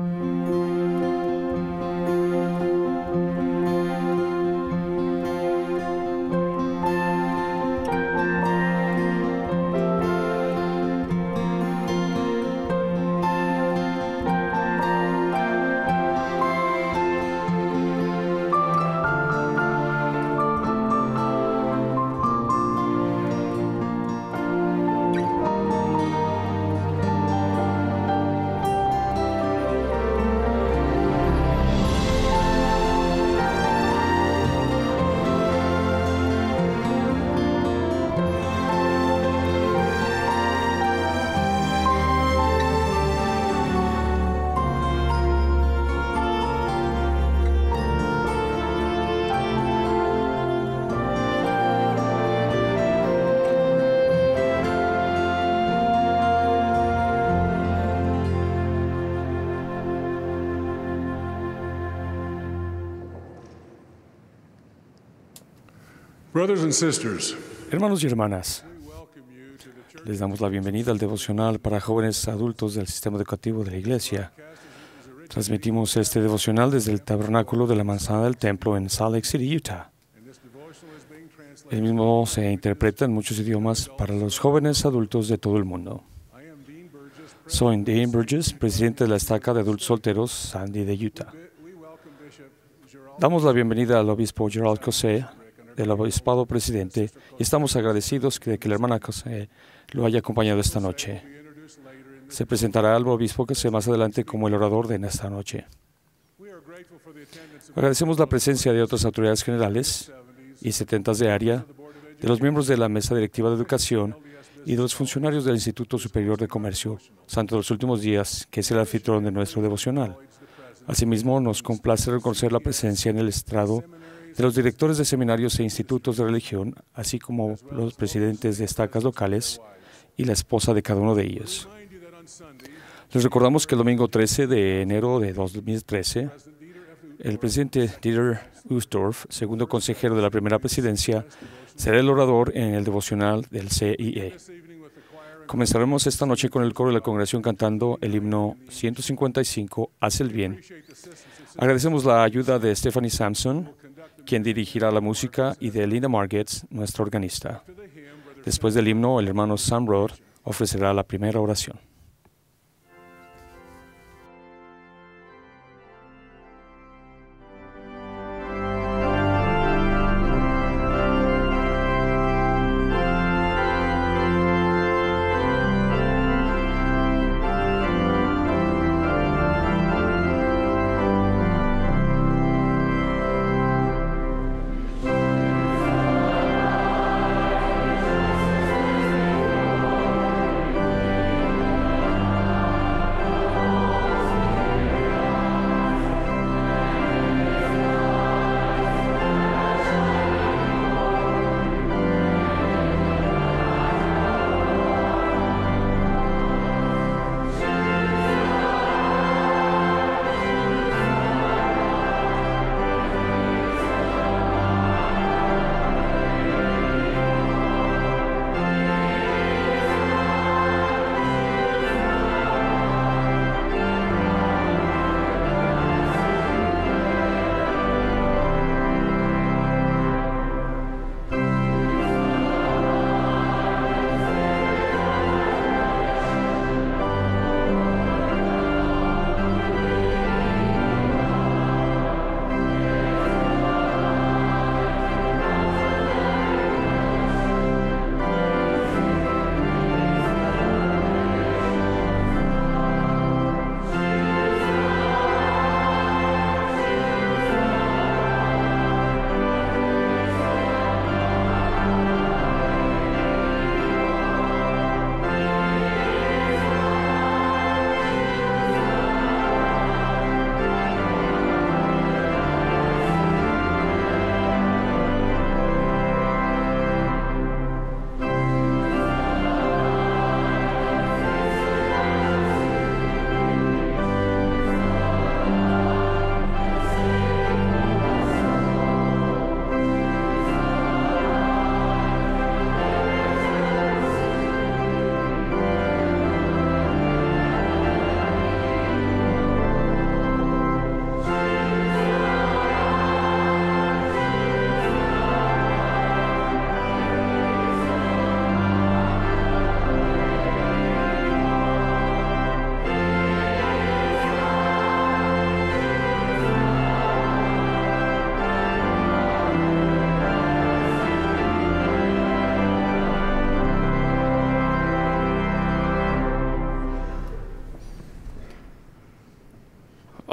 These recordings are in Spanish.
Música Hermanos y hermanas, les damos la bienvenida al devocional para jóvenes adultos del sistema educativo de la Iglesia. Transmitimos este devocional desde el tabernáculo de la manzana del templo en Salt Lake City, Utah. El mismo se interpreta en muchos idiomas para los jóvenes adultos de todo el mundo. Soy Dean Burgess, presidente de la estaca de adultos solteros Sandy de Utah. Damos la bienvenida al obispo Gerald Cosé, el obispado presidente. Y estamos agradecidos de que la hermana lo haya acompañado esta noche. Se presentará al obispo que sea más adelante como el orador de esta noche. Agradecemos la presencia de otras autoridades generales y setentas de área, de los miembros de la Mesa Directiva de Educación y de los funcionarios del Instituto Superior de Comercio Santo de los Últimos Días, que es el anfitrión de nuestro devocional. Asimismo, nos complace reconocer la presencia en el estrado de los directores de seminarios e institutos de religión, así como los presidentes de estacas locales y la esposa de cada uno de ellos. Les recordamos que el domingo 13 de enero de 2013, el presidente Dieter Ustorf, segundo consejero de la primera presidencia, será el orador en el devocional del CIE. Comenzaremos esta noche con el coro de la congregación cantando el himno 155, Haz el bien. Agradecemos la ayuda de Stephanie Sampson, quien dirigirá la música, y de Linda Margets, nuestra organista. Después del himno, el hermano Sam Roth ofrecerá la primera oración.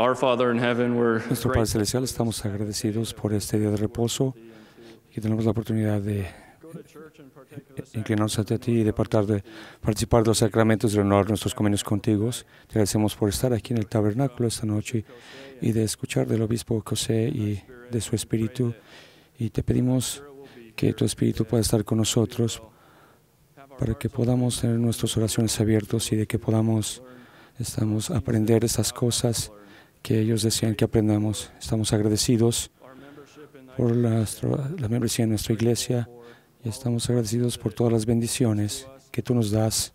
Nuestro Padre Celestial, estamos agradecidos por este día de reposo y tenemos la oportunidad de inclinarnos ante ti y de, participar de los sacramentos y renovar nuestros convenios contigo. Te agradecemos por estar aquí en el tabernáculo esta noche y de escuchar del obispo José y de su espíritu. Y te pedimos que tu espíritu pueda estar con nosotros para que podamos tener nuestras oraciones abiertos y de que podamos estamos aprender estas cosas que ellos decían que aprendamos. Estamos agradecidos por la, membresía de nuestra iglesia y estamos agradecidos por todas las bendiciones que tú nos das.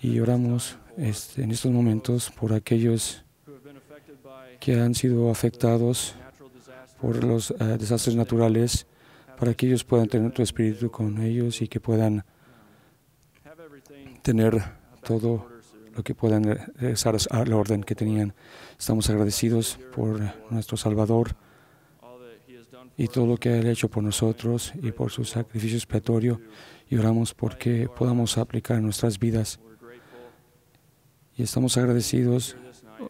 Y oramos este, en estos momentos por aquellos que han sido afectados por los eh, desastres naturales, para que ellos puedan tener tu espíritu con ellos y que puedan tener todo que puedan regresar eh, la orden que tenían. Estamos agradecidos por nuestro Salvador y todo lo que ha hecho por nosotros y por su sacrificio expiatorio. Y oramos porque podamos aplicar nuestras vidas. Y estamos agradecidos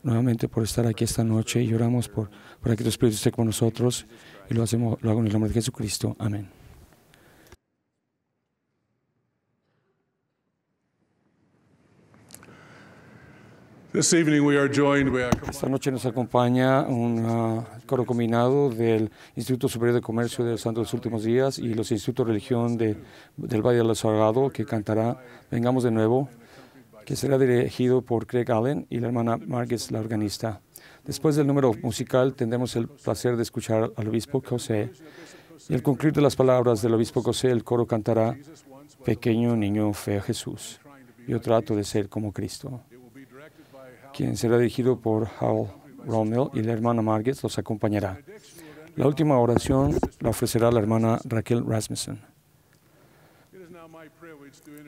nuevamente por estar aquí esta noche y oramos por, para que tu Espíritu esté con nosotros y lo, hacemos, lo hago en el nombre de Jesucristo. Amén. Esta noche nos acompaña un ah, coro combinado del Instituto Superior de Comercio los Santo de los Últimos Días y los Institutos de Religión del Valle de los que cantará Vengamos de Nuevo, que será dirigido por Craig Allen y la hermana Margaret, la organista. Después del número musical tendremos el placer de escuchar al obispo José. Y al concluir de las palabras del obispo José, el coro cantará Pequeño niño a Jesús. Yo trato de ser como Cristo quien será dirigido por Howell Rommel y la hermana Margaret los acompañará. La última oración la ofrecerá la hermana Raquel Rasmussen.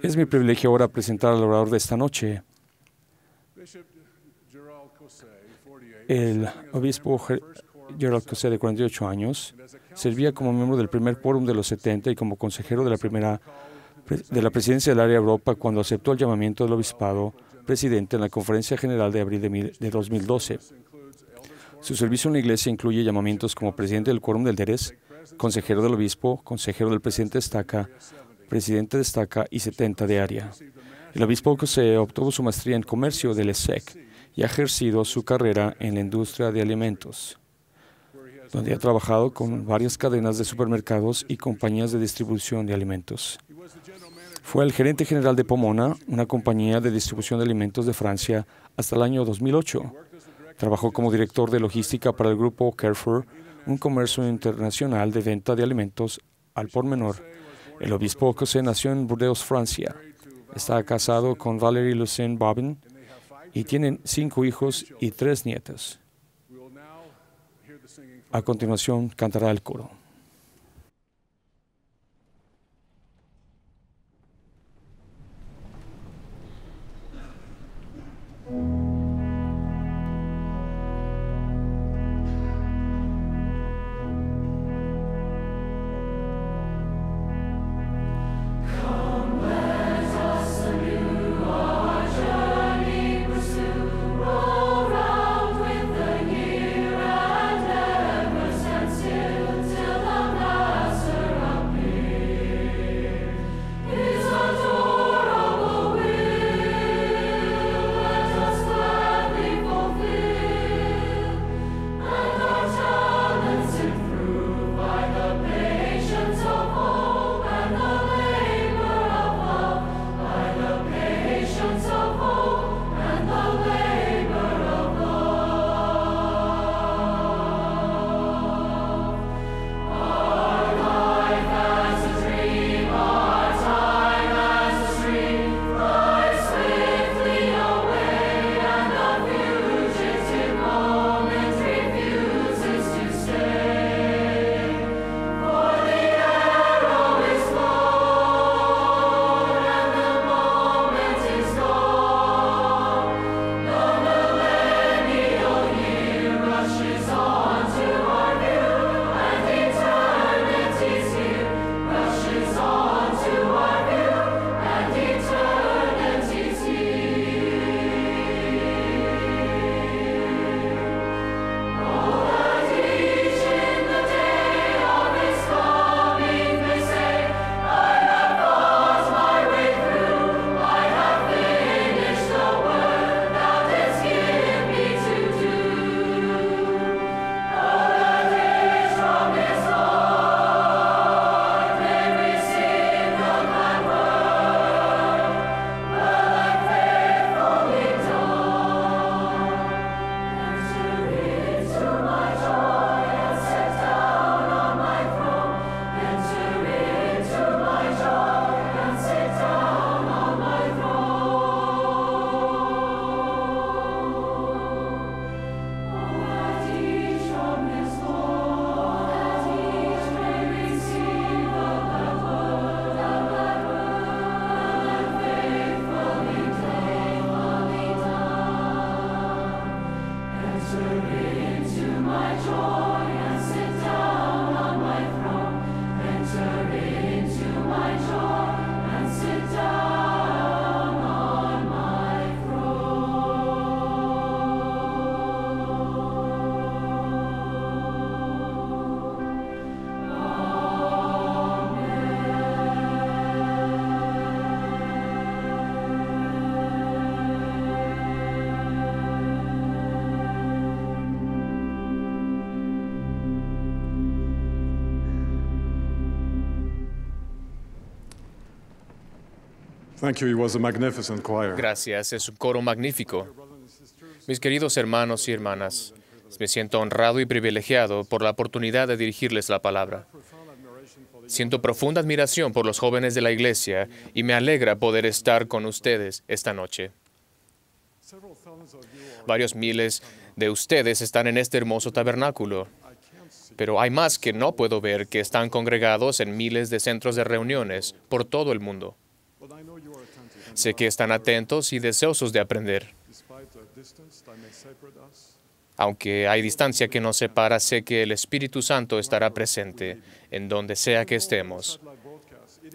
Es mi privilegio ahora presentar al orador de esta noche, el obispo Gerald Cosé, de 48 años, servía como miembro del primer quórum de los 70 y como consejero de la primera de la presidencia del área Europa cuando aceptó el llamamiento del obispado presidente en la Conferencia General de abril de 2012. Su servicio en la Iglesia incluye llamamientos como presidente del Quórum del Deres, consejero del obispo, consejero del presidente de Estaca, presidente de Estaca y 70 de área. El obispo se obtuvo su maestría en comercio del ESEC y ha ejercido su carrera en la industria de alimentos, donde ha trabajado con varias cadenas de supermercados y compañías de distribución de alimentos. Fue el gerente general de Pomona, una compañía de distribución de alimentos de Francia, hasta el año 2008. Trabajó como director de logística para el grupo Carrefour, un comercio internacional de venta de alimentos al por menor. El obispo José nació en Burdeos, Francia. Está casado con Valerie Lucien Bobin y tienen cinco hijos y tres nietos. A continuación cantará el coro. Thank you. Gracias, es un coro magnífico. Mis queridos hermanos y hermanas, me siento honrado y privilegiado por la oportunidad de dirigirles la palabra. Siento profunda admiración por los jóvenes de la iglesia y me alegra poder estar con ustedes esta noche. Varios miles de ustedes están en este hermoso tabernáculo, pero hay más que no puedo ver que están congregados en miles de centros de reuniones por todo el mundo. Sé que están atentos y deseosos de aprender. Aunque hay distancia que nos separa, sé que el Espíritu Santo estará presente en donde sea que estemos.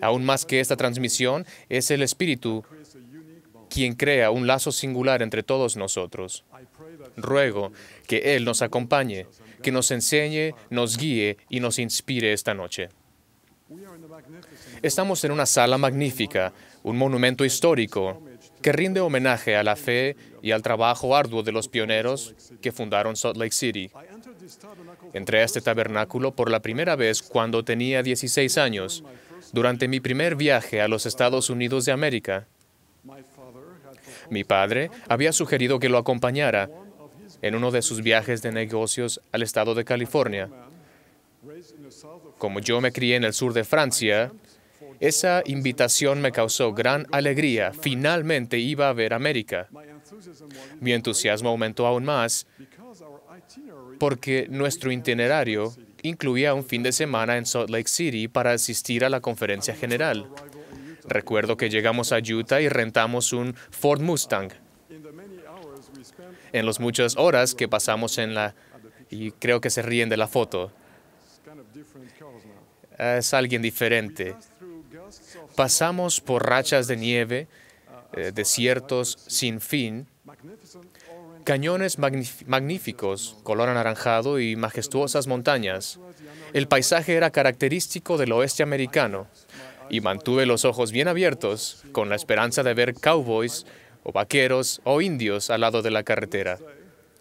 Aún más que esta transmisión, es el Espíritu quien crea un lazo singular entre todos nosotros. Ruego que Él nos acompañe, que nos enseñe, nos guíe y nos inspire esta noche. Estamos en una sala magnífica, un monumento histórico que rinde homenaje a la fe y al trabajo arduo de los pioneros que fundaron Salt Lake City. Entré a este tabernáculo por la primera vez cuando tenía 16 años, durante mi primer viaje a los Estados Unidos de América. Mi padre había sugerido que lo acompañara en uno de sus viajes de negocios al estado de California. Como yo me crié en el sur de Francia, esa invitación me causó gran alegría. Finalmente iba a ver América. Mi entusiasmo aumentó aún más porque nuestro itinerario incluía un fin de semana en Salt Lake City para asistir a la conferencia general. Recuerdo que llegamos a Utah y rentamos un Ford Mustang. En las muchas horas que pasamos en la... y creo que se ríen de la foto es alguien diferente. Pasamos por rachas de nieve, eh, desiertos sin fin, cañones magníficos, color anaranjado y majestuosas montañas. El paisaje era característico del oeste americano y mantuve los ojos bien abiertos con la esperanza de ver cowboys o vaqueros o indios al lado de la carretera.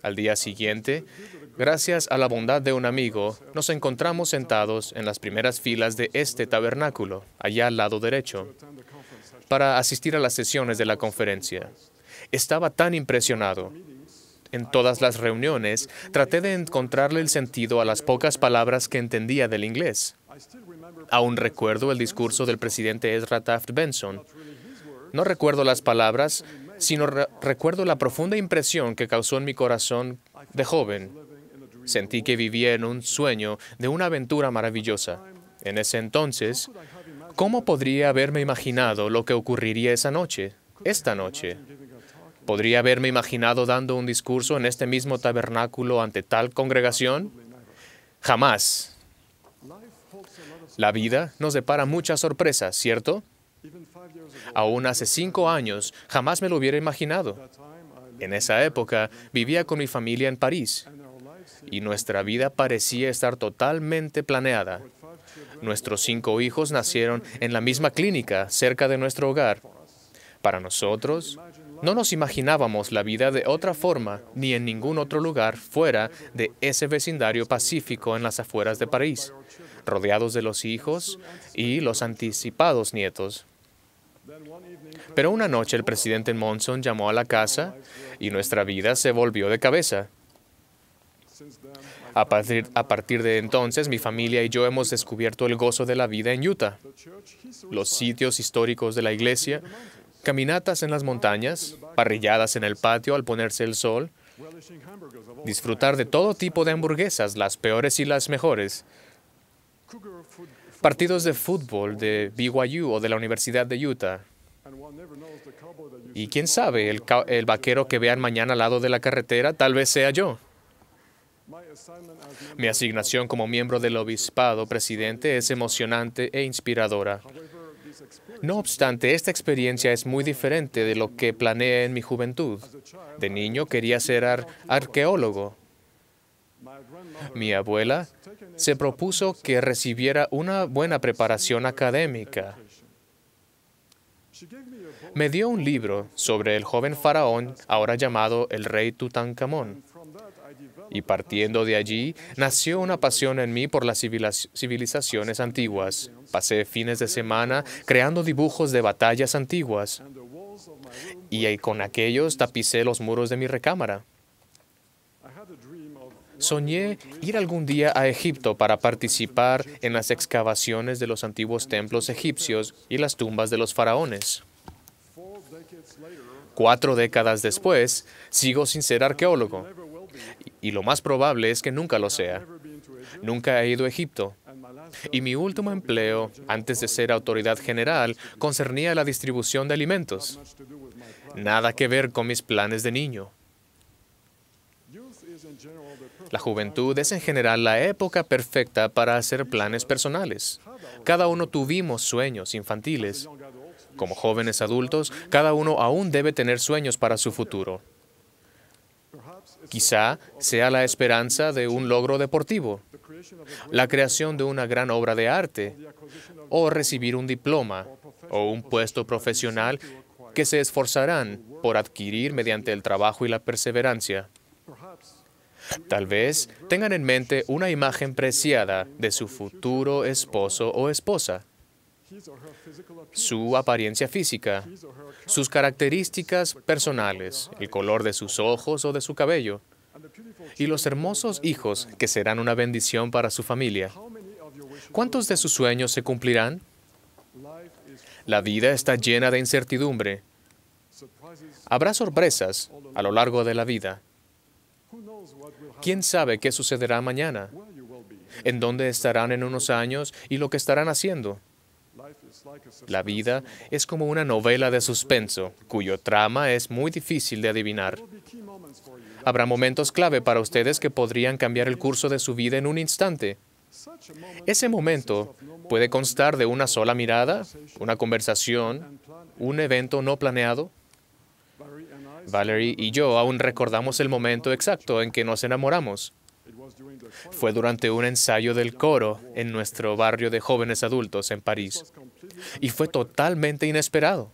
Al día siguiente, Gracias a la bondad de un amigo, nos encontramos sentados en las primeras filas de este tabernáculo, allá al lado derecho, para asistir a las sesiones de la conferencia. Estaba tan impresionado. En todas las reuniones traté de encontrarle el sentido a las pocas palabras que entendía del inglés. Aún recuerdo el discurso del presidente Ezra Taft Benson. No recuerdo las palabras, sino recuerdo la profunda impresión que causó en mi corazón de joven Sentí que vivía en un sueño de una aventura maravillosa. En ese entonces, ¿cómo podría haberme imaginado lo que ocurriría esa noche, esta noche? ¿Podría haberme imaginado dando un discurso en este mismo tabernáculo ante tal congregación? Jamás. La vida nos depara muchas sorpresas, ¿cierto? Aún hace cinco años jamás me lo hubiera imaginado. En esa época vivía con mi familia en París y nuestra vida parecía estar totalmente planeada. Nuestros cinco hijos nacieron en la misma clínica, cerca de nuestro hogar. Para nosotros, no nos imaginábamos la vida de otra forma ni en ningún otro lugar fuera de ese vecindario pacífico en las afueras de París, rodeados de los hijos y los anticipados nietos. Pero una noche el presidente Monson llamó a la casa y nuestra vida se volvió de cabeza. A partir, de entonces, mi familia y yo hemos descubierto el gozo de la vida en Utah, los sitios históricos de la iglesia, caminatas en las montañas, parrilladas en el patio al ponerse el sol, disfrutar de todo tipo de hamburguesas, las peores y las mejores, partidos de fútbol de BYU o de la Universidad de Utah. Y quién sabe, el, el vaquero que vean mañana al lado de la carretera tal vez sea yo. Mi asignación como miembro del obispado presidente es emocionante e inspiradora. No obstante, esta experiencia es muy diferente de lo que planeé en mi juventud. De niño quería ser arqueólogo. Mi abuela se propuso que recibiera una buena preparación académica. Me dio un libro sobre el joven faraón, ahora llamado el rey Tutankamón y partiendo de allí nació una pasión en mí por las civilizaciones antiguas. Pasé fines de semana creando dibujos de batallas antiguas y con aquellos tapicé los muros de mi recámara. Soñé ir algún día a Egipto para participar en las excavaciones de los antiguos templos egipcios y las tumbas de los faraones. Cuatro décadas después, sigo sin ser arqueólogo y lo más probable es que nunca lo sea. Nunca he ido a Egipto. Y mi último empleo, antes de ser autoridad general, concernía la distribución de alimentos. Nada que ver con mis planes de niño. La juventud es en general la época perfecta para hacer planes personales. Cada uno tuvimos sueños infantiles. Como jóvenes adultos, cada uno aún debe tener sueños para su futuro. Quizá sea la esperanza de un logro deportivo, la creación de una gran obra de arte, o recibir un diploma o un puesto profesional que se esforzarán por adquirir mediante el trabajo y la perseverancia. Tal vez tengan en mente una imagen preciada de su futuro esposo o esposa su apariencia física, sus características personales, el color de sus ojos o de su cabello, y los hermosos hijos que serán una bendición para su familia. ¿Cuántos de sus sueños se cumplirán? La vida está llena de incertidumbre. Habrá sorpresas a lo largo de la vida. ¿Quién sabe qué sucederá mañana? ¿En dónde estarán en unos años y lo que estarán haciendo? La vida es como una novela de suspenso, cuyo trama es muy difícil de adivinar. Habrá momentos clave para ustedes que podrían cambiar el curso de su vida en un instante. Ese momento puede constar de una sola mirada, una conversación, un evento no planeado. Valerie y yo aún recordamos el momento exacto en que nos enamoramos. Fue durante un ensayo del coro en nuestro barrio de jóvenes adultos en París y fue totalmente inesperado.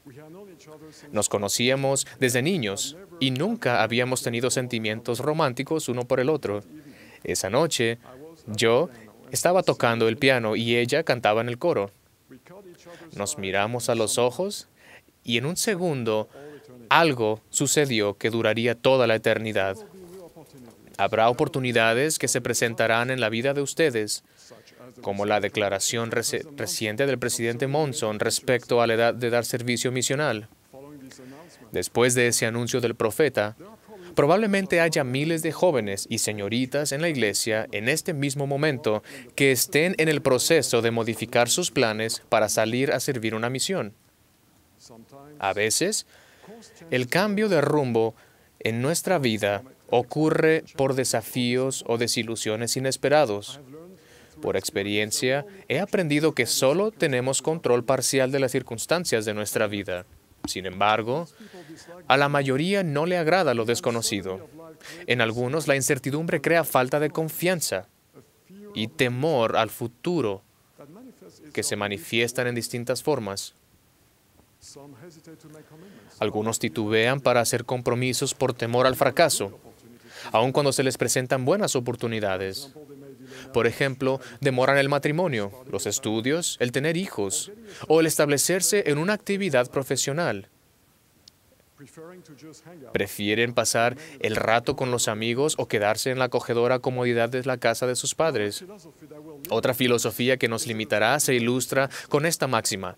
Nos conocíamos desde niños y nunca habíamos tenido sentimientos románticos uno por el otro. Esa noche, yo estaba tocando el piano y ella cantaba en el coro. Nos miramos a los ojos y en un segundo algo sucedió que duraría toda la eternidad. Habrá oportunidades que se presentarán en la vida de ustedes como la declaración reciente del presidente Monson respecto a la edad de dar servicio misional. Después de ese anuncio del profeta, probablemente haya miles de jóvenes y señoritas en la iglesia en este mismo momento que estén en el proceso de modificar sus planes para salir a servir una misión. A veces, el cambio de rumbo en nuestra vida ocurre por desafíos o desilusiones inesperados. Por experiencia, he aprendido que solo tenemos control parcial de las circunstancias de nuestra vida. Sin embargo, a la mayoría no le agrada lo desconocido. En algunos, la incertidumbre crea falta de confianza y temor al futuro que se manifiestan en distintas formas. Algunos titubean para hacer compromisos por temor al fracaso, aun cuando se les presentan buenas oportunidades. Por ejemplo, demoran el matrimonio, los estudios, el tener hijos o el establecerse en una actividad profesional. Prefieren pasar el rato con los amigos o quedarse en la acogedora comodidad de la casa de sus padres. Otra filosofía que nos limitará se ilustra con esta máxima.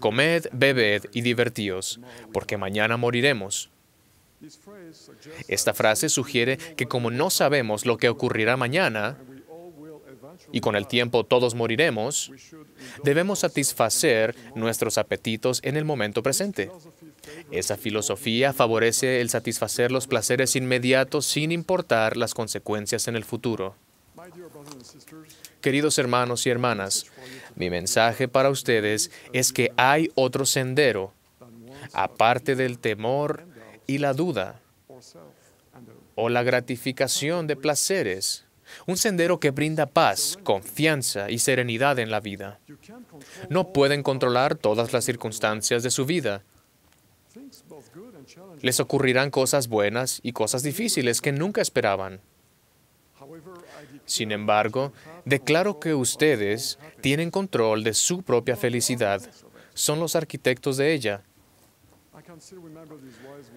Comed, bebed y divertíos, porque mañana moriremos. Esta frase sugiere que como no sabemos lo que ocurrirá mañana, y con el tiempo todos moriremos, debemos satisfacer nuestros apetitos en el momento presente. Esa filosofía favorece el satisfacer los placeres inmediatos sin importar las consecuencias en el futuro. Queridos hermanos y hermanas, mi mensaje para ustedes es que hay otro sendero, aparte del temor y la duda, o la gratificación de placeres un sendero que brinda paz, confianza y serenidad en la vida. No pueden controlar todas las circunstancias de su vida. Les ocurrirán cosas buenas y cosas difíciles que nunca esperaban. Sin embargo, declaro que ustedes tienen control de su propia felicidad. Son los arquitectos de ella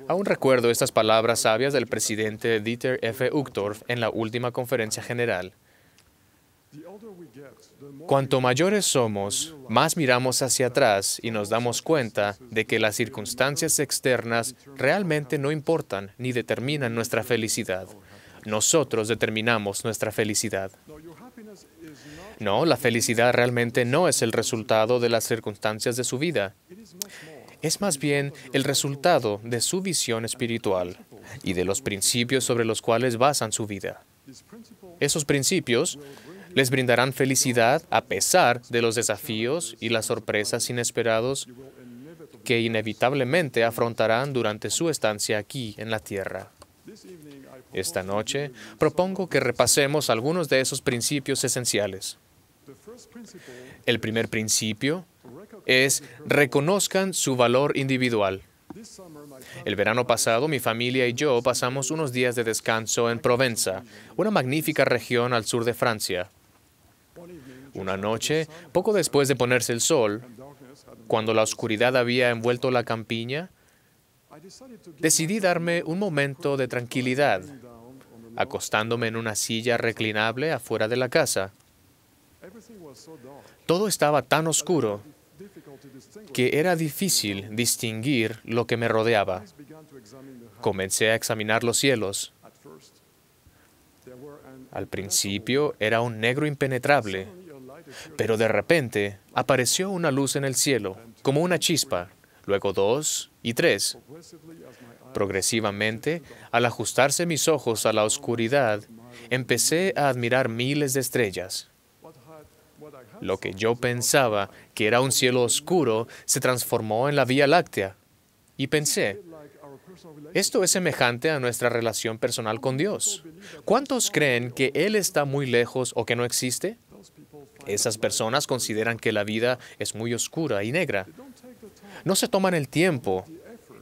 Aún recuerdo estas palabras sabias del presidente Dieter F. Uchtdorf en la última conferencia general. Cuanto mayores somos, más miramos hacia atrás y nos damos cuenta de que las circunstancias externas realmente no importan ni determinan nuestra felicidad. Nosotros determinamos nuestra felicidad. No, la felicidad realmente no es el resultado de las circunstancias de su vida es más bien el resultado de su visión espiritual y de los principios sobre los cuales basan su vida. Esos principios les brindarán felicidad a pesar de los desafíos y las sorpresas inesperados que inevitablemente afrontarán durante su estancia aquí en la tierra. Esta noche propongo que repasemos algunos de esos principios esenciales. El primer principio es reconozcan su valor individual. El verano pasado, mi familia y yo pasamos unos días de descanso en Provenza, una magnífica región al sur de Francia. Una noche, poco después de ponerse el sol, cuando la oscuridad había envuelto la campiña, decidí darme un momento de tranquilidad, acostándome en una silla reclinable afuera de la casa. Todo estaba tan oscuro que era difícil distinguir lo que me rodeaba. Comencé a examinar los cielos. Al principio era un negro impenetrable, pero de repente apareció una luz en el cielo, como una chispa, luego dos y tres. Progresivamente, al ajustarse mis ojos a la oscuridad, empecé a admirar miles de estrellas. Lo que yo pensaba que era un cielo oscuro se transformó en la Vía Láctea. Y pensé, esto es semejante a nuestra relación personal con Dios. ¿Cuántos creen que Él está muy lejos o que no existe? Esas personas consideran que la vida es muy oscura y negra. No se toman el tiempo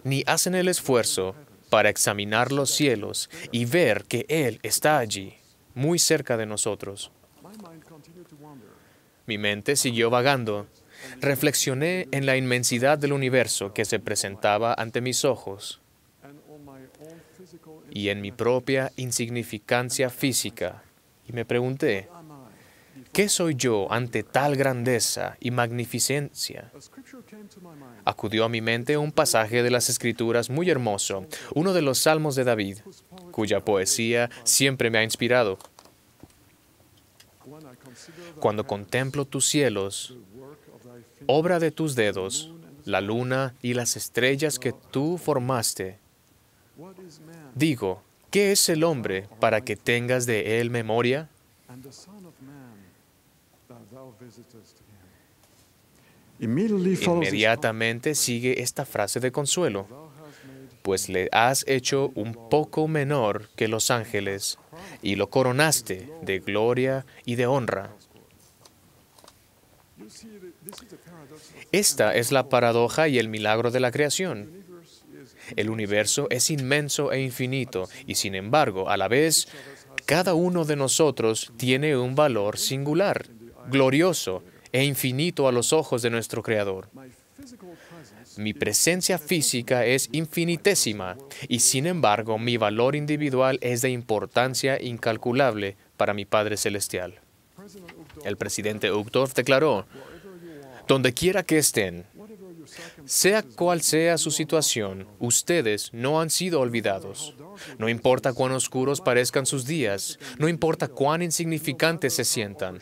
ni hacen el esfuerzo para examinar los cielos y ver que Él está allí, muy cerca de nosotros. Mi mente siguió vagando. Reflexioné en la inmensidad del universo que se presentaba ante mis ojos y en mi propia insignificancia física. Y me pregunté, ¿qué soy yo ante tal grandeza y magnificencia? Acudió a mi mente un pasaje de las Escrituras muy hermoso, uno de los Salmos de David, cuya poesía siempre me ha inspirado. Cuando contemplo tus cielos, obra de tus dedos, la luna y las estrellas que tú formaste, digo, ¿qué es el hombre para que tengas de él memoria? Inmediatamente sigue esta frase de consuelo, pues le has hecho un poco menor que los ángeles y lo coronaste de gloria y de honra. Esta es la paradoja y el milagro de la creación. El universo es inmenso e infinito y sin embargo, a la vez, cada uno de nosotros tiene un valor singular, glorioso e infinito a los ojos de nuestro Creador. Mi presencia física es infinitésima y sin embargo mi valor individual es de importancia incalculable para mi Padre Celestial. El presidente Uchtdorf declaró, donde quiera que estén, sea cual sea su situación, ustedes no han sido olvidados. No importa cuán oscuros parezcan sus días, no importa cuán insignificantes se sientan,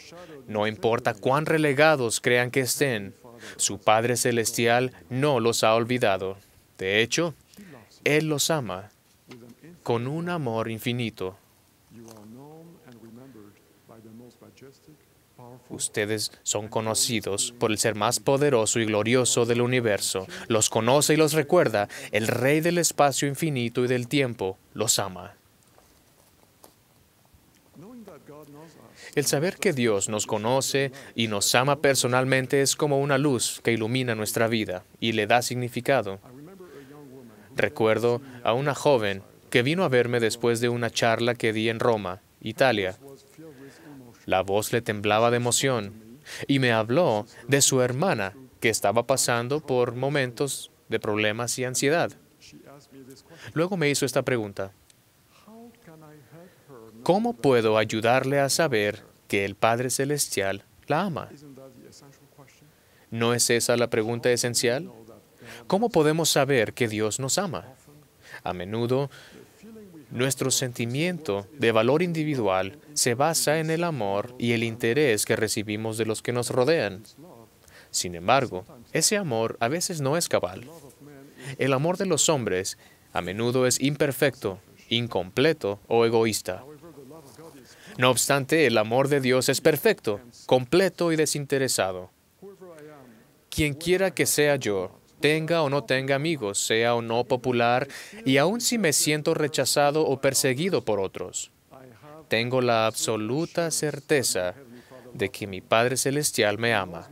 no importa cuán relegados crean que estén, su Padre Celestial no los ha olvidado. De hecho, Él los ama con un amor infinito. Ustedes son conocidos por el ser más poderoso y glorioso del universo. Los conoce y los recuerda. El Rey del espacio infinito y del tiempo los ama. El saber que Dios nos conoce y nos ama personalmente es como una luz que ilumina nuestra vida y le da significado. Recuerdo a una joven que vino a verme después de una charla que di en Roma, Italia. La voz le temblaba de emoción y me habló de su hermana que estaba pasando por momentos de problemas y ansiedad. Luego me hizo esta pregunta. ¿Cómo puedo ayudarle a saber que el Padre Celestial la ama? ¿No es esa la pregunta esencial? ¿Cómo podemos saber que Dios nos ama? A menudo nuestro sentimiento de valor individual se basa en el amor y el interés que recibimos de los que nos rodean. Sin embargo, ese amor a veces no es cabal. El amor de los hombres a menudo es imperfecto, incompleto o egoísta. No obstante, el amor de Dios es perfecto, completo y desinteresado. Quien quiera que sea yo, tenga o no tenga amigos, sea o no popular, y aun si me siento rechazado o perseguido por otros. Tengo la absoluta certeza de que mi Padre Celestial me ama.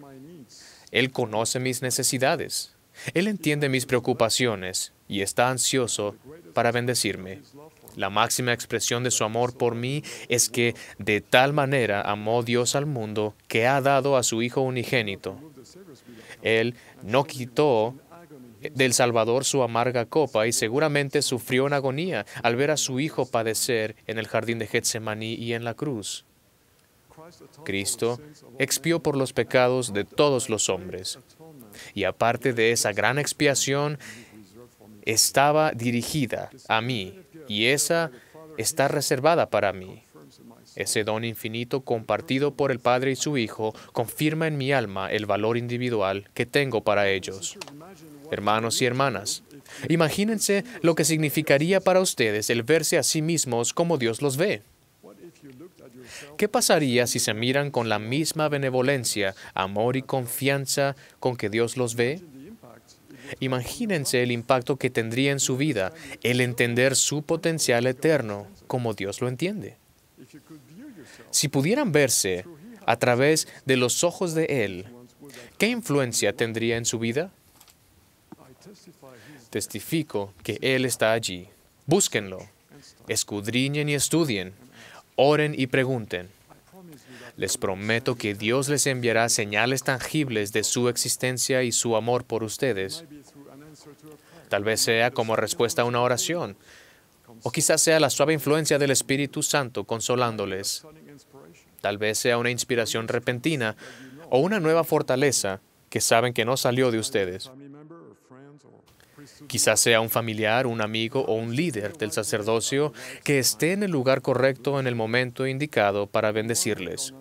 Él conoce mis necesidades. Él entiende mis preocupaciones y está ansioso para bendecirme. La máxima expresión de su amor por mí es que de tal manera amó Dios al mundo que ha dado a su Hijo unigénito él no quitó eh, del Salvador su amarga copa y seguramente sufrió en agonía al ver a su hijo padecer en el jardín de Getsemaní y en la cruz. Cristo expió por los pecados de todos los hombres. Y aparte de esa gran expiación, estaba dirigida a mí y esa está reservada para mí. Ese don infinito compartido por el Padre y su Hijo confirma en mi alma el valor individual que tengo para ellos. Hermanos y hermanas, imagínense lo que significaría para ustedes el verse a sí mismos como Dios los ve. ¿Qué pasaría si se miran con la misma benevolencia, amor y confianza con que Dios los ve? Imagínense el impacto que tendría en su vida el entender su potencial eterno como Dios lo entiende. Si pudieran verse a través de los ojos de Él, ¿qué influencia tendría en su vida? Testifico que Él está allí. Búsquenlo, escudriñen y estudien, oren y pregunten. Les prometo que Dios les enviará señales tangibles de su existencia y su amor por ustedes. Tal vez sea como respuesta a una oración, o quizás sea la suave influencia del Espíritu Santo consolándoles. Tal vez sea una inspiración repentina o una nueva fortaleza que saben que no salió de ustedes. Quizás sea un familiar, un amigo o un líder del sacerdocio que esté en el lugar correcto en el momento indicado para bendecirles.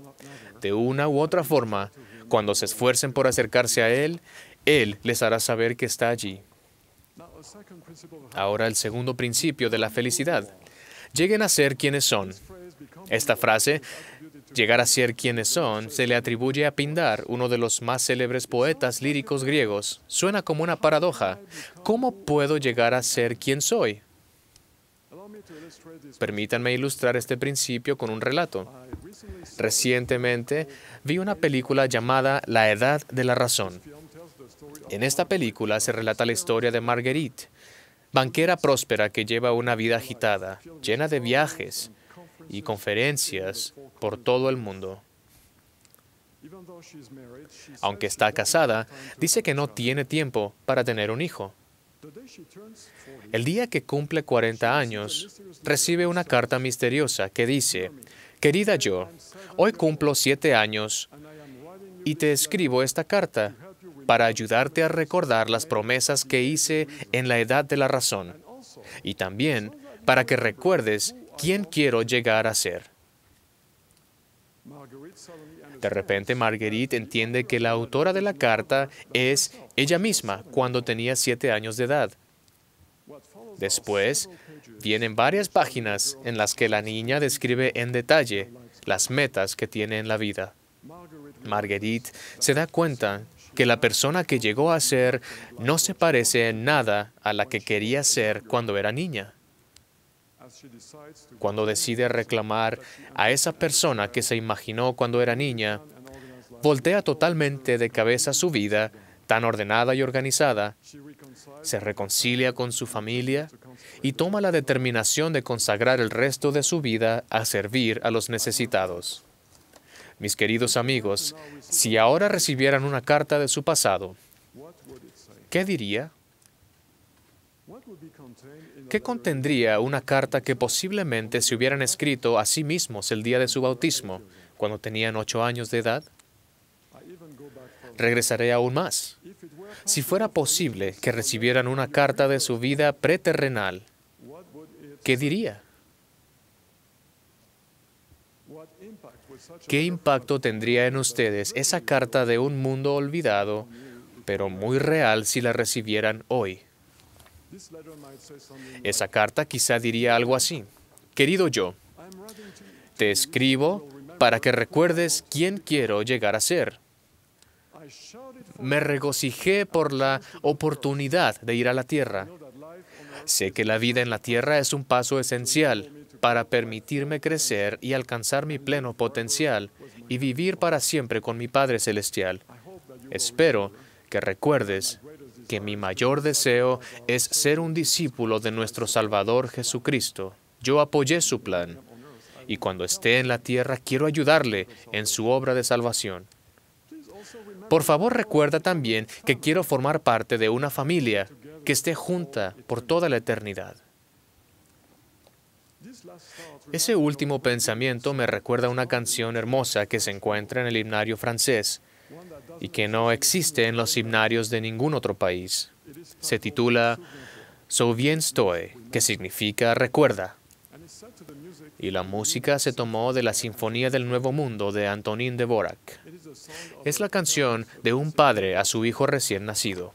De una u otra forma, cuando se esfuercen por acercarse a Él, Él les hará saber que está allí. Ahora el segundo principio de la felicidad. Lleguen a ser quienes son. Esta frase, llegar a ser quienes son, se le atribuye a Pindar, uno de los más célebres poetas líricos griegos. Suena como una paradoja. ¿Cómo puedo llegar a ser quien soy? Permítanme ilustrar este principio con un relato. Recientemente vi una película llamada La Edad de la Razón. En esta película se relata la historia de Marguerite, banquera próspera que lleva una vida agitada, llena de viajes y conferencias por todo el mundo. Aunque está casada, dice que no tiene tiempo para tener un hijo. El día que cumple 40 años, recibe una carta misteriosa que dice, Querida yo, hoy cumplo siete años y te escribo esta carta para ayudarte a recordar las promesas que hice en la edad de la razón y también para que recuerdes quién quiero llegar a ser. De repente, Marguerite entiende que la autora de la carta es ella misma cuando tenía siete años de edad. Después, vienen varias páginas en las que la niña describe en detalle las metas que tiene en la vida. Marguerite se da cuenta que la persona que llegó a ser no se parece en nada a la que quería ser cuando era niña. Cuando decide reclamar a esa persona que se imaginó cuando era niña, voltea totalmente de cabeza su vida, tan ordenada y organizada, se reconcilia con su familia y toma la determinación de consagrar el resto de su vida a servir a los necesitados. Mis queridos amigos, si ahora recibieran una carta de su pasado, ¿qué diría? ¿Qué contendría una carta que posiblemente se hubieran escrito a sí mismos el día de su bautismo, cuando tenían ocho años de edad? Regresaré aún más. Si fuera posible que recibieran una carta de su vida preterrenal, ¿qué diría? ¿Qué impacto tendría en ustedes esa carta de un mundo olvidado, pero muy real si la recibieran hoy? Esa carta quizá diría algo así. Querido yo, te escribo para que recuerdes quién quiero llegar a ser. Me regocijé por la oportunidad de ir a la tierra. Sé que la vida en la tierra es un paso esencial, para permitirme crecer y alcanzar mi pleno potencial y vivir para siempre con mi Padre Celestial. Espero que recuerdes que mi mayor deseo es ser un discípulo de nuestro Salvador Jesucristo. Yo apoyé su plan y cuando esté en la tierra quiero ayudarle en su obra de salvación. Por favor, recuerda también que quiero formar parte de una familia que esté junta por toda la eternidad. Ese último pensamiento me recuerda a una canción hermosa que se encuentra en el himnario francés y que no existe en los himnarios de ningún otro país. Se titula So Bien Estoy, que significa recuerda. Y la música se tomó de la Sinfonía del Nuevo Mundo de Antonín Dvorak. Es la canción de un padre a su hijo recién nacido.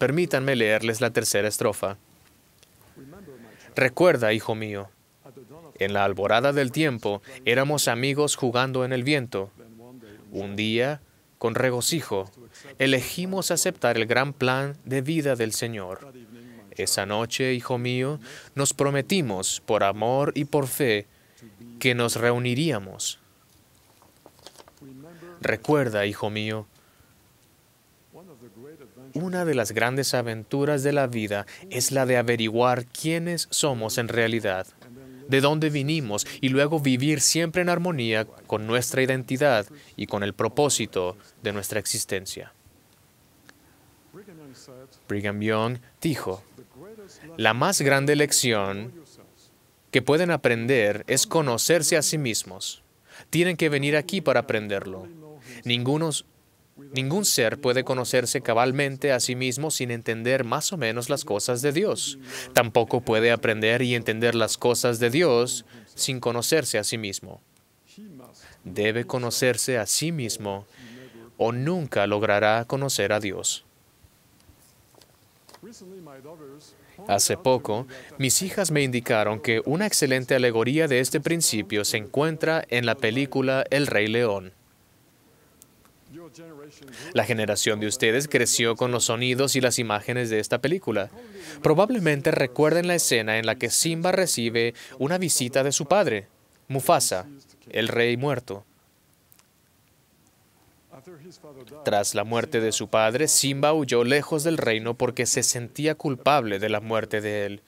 Permítanme leerles la tercera estrofa. Recuerda, hijo mío, en la alborada del tiempo éramos amigos jugando en el viento. Un día, con regocijo, elegimos aceptar el gran plan de vida del Señor. Esa noche, hijo mío, nos prometimos, por amor y por fe, que nos reuniríamos. Recuerda, hijo mío, una de las grandes aventuras de la vida es la de averiguar quiénes somos en realidad de dónde vinimos y luego vivir siempre en armonía con nuestra identidad y con el propósito de nuestra existencia. Brigham Young dijo, la más grande lección que pueden aprender es conocerse a sí mismos. Tienen que venir aquí para aprenderlo. Ninguno Ningún ser puede conocerse cabalmente a sí mismo sin entender más o menos las cosas de Dios. Tampoco puede aprender y entender las cosas de Dios sin conocerse a sí mismo. Debe conocerse a sí mismo o nunca logrará conocer a Dios. Hace poco, mis hijas me indicaron que una excelente alegoría de este principio se encuentra en la película El Rey León. La generación de ustedes creció con los sonidos y las imágenes de esta película. Probablemente recuerden la escena en la que Simba recibe una visita de su padre, Mufasa, el rey muerto. Tras la muerte de su padre, Simba huyó lejos del reino porque se sentía culpable de la muerte de él.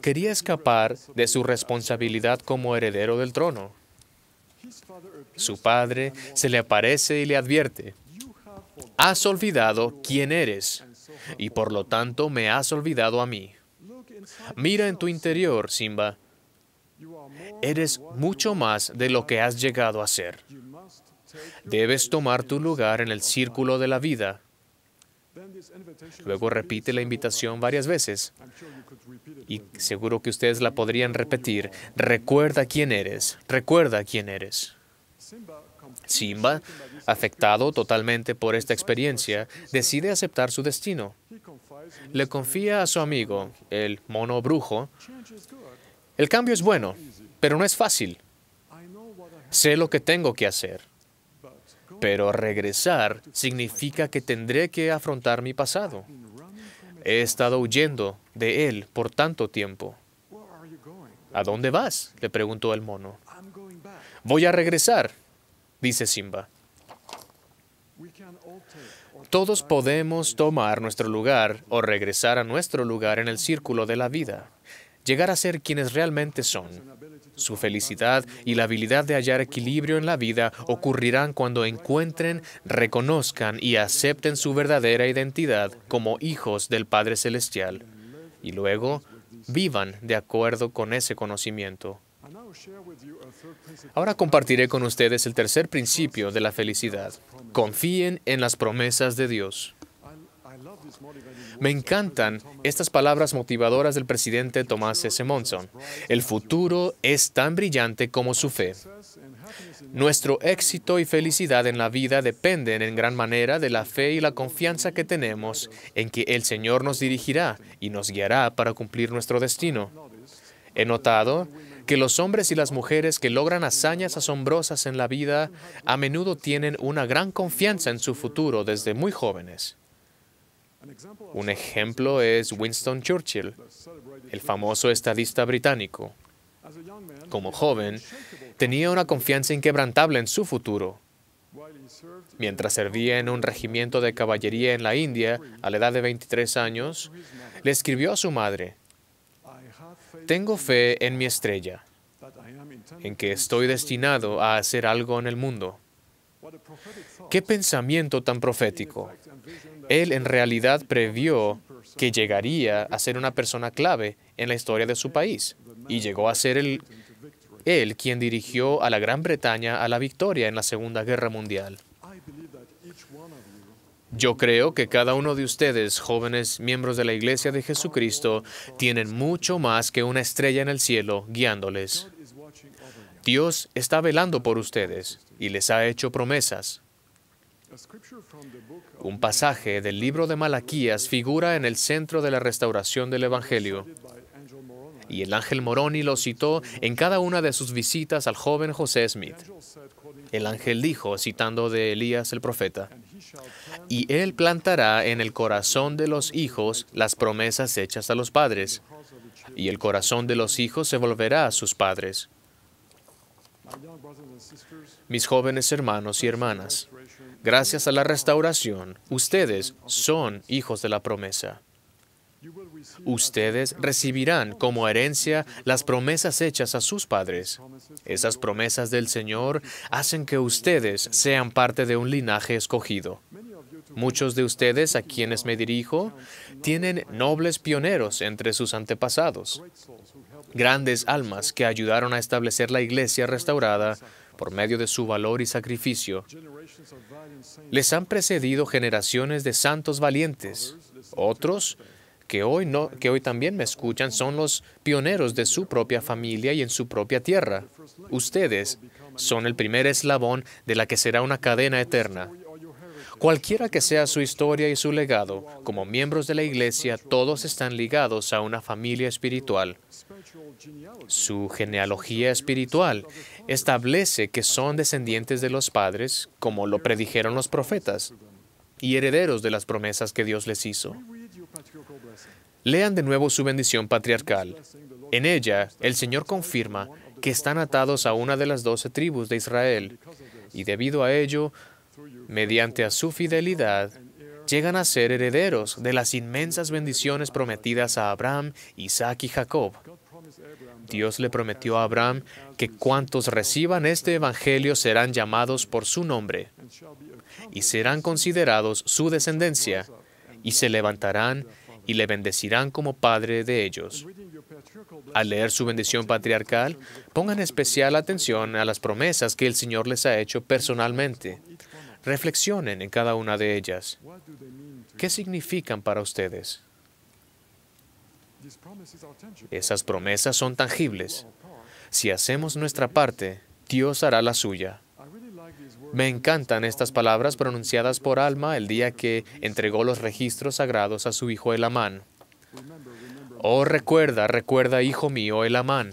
Quería escapar de su responsabilidad como heredero del trono. Su padre se le aparece y le advierte, has olvidado quién eres y por lo tanto me has olvidado a mí. Mira en tu interior, Simba. Eres mucho más de lo que has llegado a ser. Debes tomar tu lugar en el círculo de la vida. Luego repite la invitación varias veces y seguro que ustedes la podrían repetir. Recuerda quién eres, recuerda quién eres. Simba, afectado totalmente por esta experiencia, decide aceptar su destino. Le confía a su amigo, el mono brujo, el cambio es bueno, pero no es fácil. Sé lo que tengo que hacer, pero regresar significa que tendré que afrontar mi pasado. He estado huyendo de él por tanto tiempo. ¿A dónde vas? le preguntó el mono. Voy a regresar, dice Simba. Todos podemos tomar nuestro lugar o regresar a nuestro lugar en el círculo de la vida, llegar a ser quienes realmente son. Su felicidad y la habilidad de hallar equilibrio en la vida ocurrirán cuando encuentren, reconozcan y acepten su verdadera identidad como hijos del Padre Celestial y luego vivan de acuerdo con ese conocimiento. Ahora compartiré con ustedes el tercer principio de la felicidad. Confíen en las promesas de Dios. Me encantan estas palabras motivadoras del presidente Thomas S. Monson. El futuro es tan brillante como su fe. Nuestro éxito y felicidad en la vida dependen en gran manera de la fe y la confianza que tenemos en que el Señor nos dirigirá y nos guiará para cumplir nuestro destino. He notado que los hombres y las mujeres que logran hazañas asombrosas en la vida a menudo tienen una gran confianza en su futuro desde muy jóvenes. Un ejemplo es Winston Churchill, el famoso estadista británico. Como joven, tenía una confianza inquebrantable en su futuro. Mientras servía en un regimiento de caballería en la India, a la edad de 23 años, le escribió a su madre, tengo fe en mi estrella, en que estoy destinado a hacer algo en el mundo. Qué pensamiento tan profético. Él en realidad previó que llegaría a ser una persona clave en la historia de su país y llegó a ser el, él quien dirigió a la Gran Bretaña a la victoria en la Segunda Guerra Mundial. Yo creo que cada uno de ustedes, jóvenes miembros de la Iglesia de Jesucristo, tienen mucho más que una estrella en el cielo guiándoles. Dios está velando por ustedes y les ha hecho promesas. Un pasaje del libro de Malaquías figura en el centro de la restauración del Evangelio. Y el ángel Moroni lo citó en cada una de sus visitas al joven José Smith. El ángel dijo, citando de Elías el profeta, Y él plantará en el corazón de los hijos las promesas hechas a los padres, y el corazón de los hijos se volverá a sus padres. Mis jóvenes hermanos y hermanas, gracias a la restauración, ustedes son hijos de la promesa. Ustedes recibirán como herencia las promesas hechas a sus padres. Esas promesas del Señor hacen que ustedes sean parte de un linaje escogido. Muchos de ustedes a quienes me dirijo tienen nobles pioneros entre sus antepasados, grandes almas que ayudaron a establecer la iglesia restaurada por medio de su valor y sacrificio. Les han precedido generaciones de santos valientes, otros que hoy, no, que hoy también me escuchan son los pioneros de su propia familia y en su propia tierra. Ustedes son el primer eslabón de la que será una cadena eterna. Cualquiera que sea su historia y su legado, como miembros de la Iglesia, todos están ligados a una familia espiritual. Su genealogía espiritual establece que son descendientes de los padres, como lo predijeron los profetas, y herederos de las promesas que Dios les hizo. Lean de nuevo su bendición patriarcal. En ella, el Señor confirma que están atados a una de las doce tribus de Israel, y debido a ello, mediante su fidelidad, llegan a ser herederos de las inmensas bendiciones prometidas a Abraham, Isaac y Jacob. Dios le prometió a Abraham que cuantos reciban este Evangelio serán llamados por su nombre y serán considerados su descendencia y se levantarán y le bendecirán como padre de ellos. Al leer su bendición patriarcal, pongan especial atención a las promesas que el Señor les ha hecho personalmente. Reflexionen en cada una de ellas. ¿Qué significan para ustedes? Esas promesas son tangibles. Si hacemos nuestra parte, Dios hará la suya. Me encantan estas palabras pronunciadas por Alma el día que entregó los registros sagrados a su hijo Elamán. Oh, recuerda, recuerda, hijo mío, Elamán.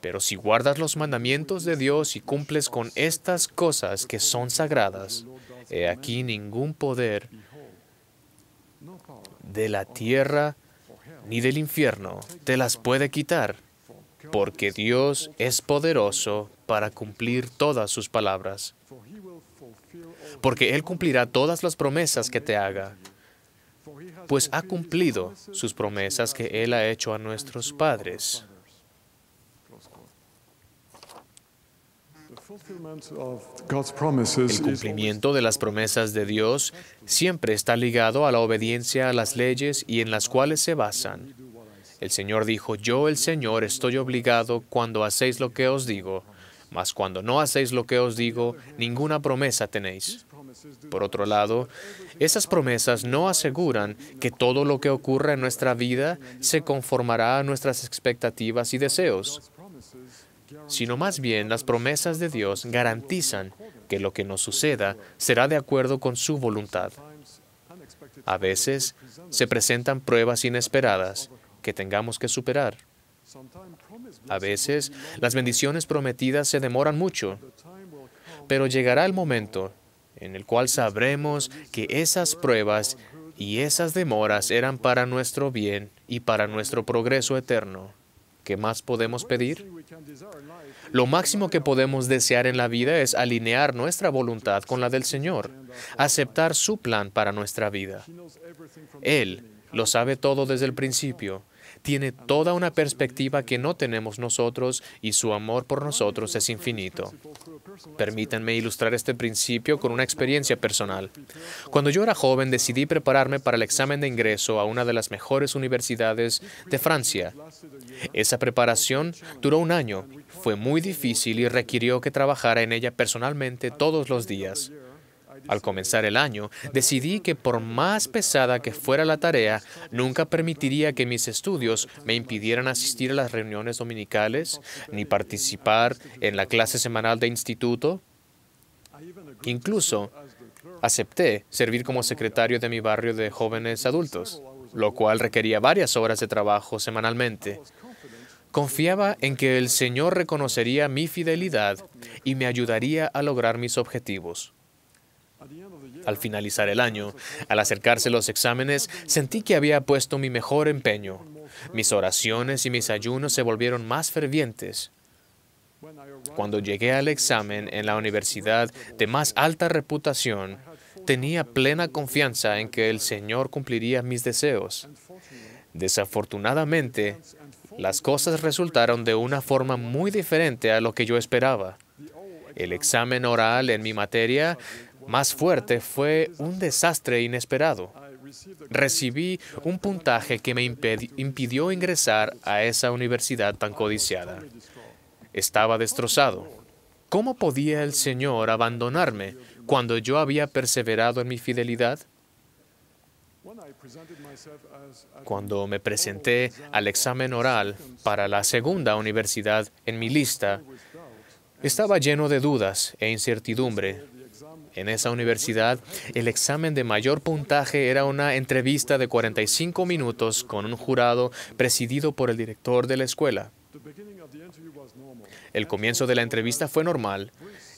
Pero si guardas los mandamientos de Dios y cumples con estas cosas que son sagradas, he aquí ningún poder de la tierra ni del infierno te las puede quitar porque Dios es poderoso para cumplir todas sus palabras, porque Él cumplirá todas las promesas que te haga, pues ha cumplido sus promesas que Él ha hecho a nuestros padres. El cumplimiento de las promesas de Dios siempre está ligado a la obediencia a las leyes y en las cuales se basan. El Señor dijo, yo el Señor estoy obligado cuando hacéis lo que os digo, mas cuando no hacéis lo que os digo, ninguna promesa tenéis. Por otro lado, esas promesas no aseguran que todo lo que ocurra en nuestra vida se conformará a nuestras expectativas y deseos, sino más bien las promesas de Dios garantizan que lo que nos suceda será de acuerdo con su voluntad. A veces se presentan pruebas inesperadas, que tengamos que superar. A veces las bendiciones prometidas se demoran mucho, pero llegará el momento en el cual sabremos que esas pruebas y esas demoras eran para nuestro bien y para nuestro progreso eterno. ¿Qué más podemos pedir? Lo máximo que podemos desear en la vida es alinear nuestra voluntad con la del Señor, aceptar su plan para nuestra vida. Él lo sabe todo desde el principio tiene toda una perspectiva que no tenemos nosotros y su amor por nosotros es infinito. Permítanme ilustrar este principio con una experiencia personal. Cuando yo era joven decidí prepararme para el examen de ingreso a una de las mejores universidades de Francia. Esa preparación duró un año, fue muy difícil y requirió que trabajara en ella personalmente todos los días. Al comenzar el año, decidí que por más pesada que fuera la tarea, nunca permitiría que mis estudios me impidieran asistir a las reuniones dominicales, ni participar en la clase semanal de instituto. Incluso acepté servir como secretario de mi barrio de jóvenes adultos, lo cual requería varias horas de trabajo semanalmente. Confiaba en que el Señor reconocería mi fidelidad y me ayudaría a lograr mis objetivos. Al finalizar el año, al acercarse los exámenes, sentí que había puesto mi mejor empeño. Mis oraciones y mis ayunos se volvieron más fervientes. Cuando llegué al examen en la universidad de más alta reputación, tenía plena confianza en que el Señor cumpliría mis deseos. Desafortunadamente, las cosas resultaron de una forma muy diferente a lo que yo esperaba. El examen oral en mi materia más fuerte fue un desastre inesperado. Recibí un puntaje que me impidió ingresar a esa universidad tan codiciada. Estaba destrozado. ¿Cómo podía el Señor abandonarme cuando yo había perseverado en mi fidelidad? Cuando me presenté al examen oral para la segunda universidad en mi lista, estaba lleno de dudas e incertidumbre en esa universidad, el examen de mayor puntaje era una entrevista de 45 minutos con un jurado presidido por el director de la escuela. El comienzo de la entrevista fue normal,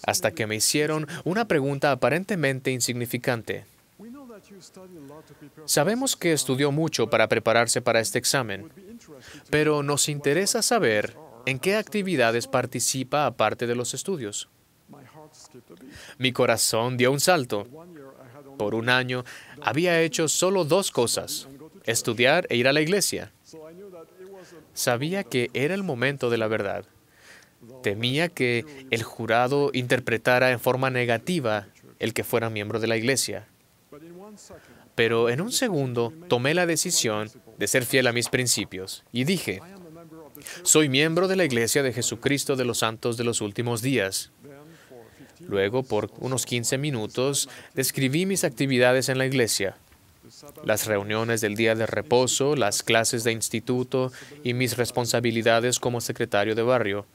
hasta que me hicieron una pregunta aparentemente insignificante. Sabemos que estudió mucho para prepararse para este examen, pero nos interesa saber en qué actividades participa aparte de los estudios. Mi corazón dio un salto. Por un año había hecho solo dos cosas, estudiar e ir a la iglesia. Sabía que era el momento de la verdad. Temía que el jurado interpretara en forma negativa el que fuera miembro de la iglesia. Pero en un segundo tomé la decisión de ser fiel a mis principios y dije, soy miembro de la Iglesia de Jesucristo de los Santos de los Últimos Días. Luego, por unos 15 minutos, describí mis actividades en la iglesia, las reuniones del día de reposo, las clases de instituto y mis responsabilidades como secretario de barrio.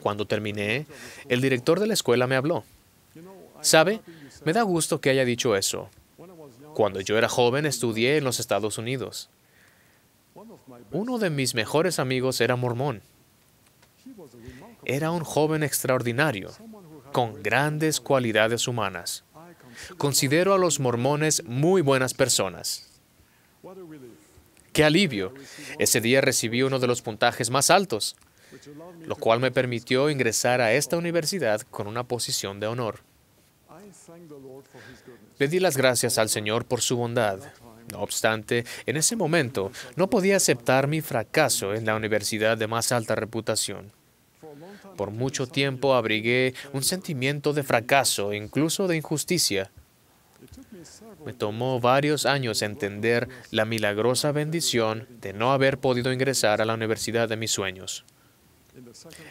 Cuando terminé, el director de la escuela me habló. ¿Sabe? Me da gusto que haya dicho eso. Cuando yo era joven estudié en los Estados Unidos. Uno de mis mejores amigos era mormón. Era un joven extraordinario, con grandes cualidades humanas. Considero a los mormones muy buenas personas. ¡Qué alivio! Ese día recibí uno de los puntajes más altos, lo cual me permitió ingresar a esta universidad con una posición de honor. Pedí las gracias al Señor por su bondad. No obstante, en ese momento no podía aceptar mi fracaso en la universidad de más alta reputación. Por mucho tiempo abrigué un sentimiento de fracaso, incluso de injusticia. Me tomó varios años entender la milagrosa bendición de no haber podido ingresar a la universidad de mis sueños.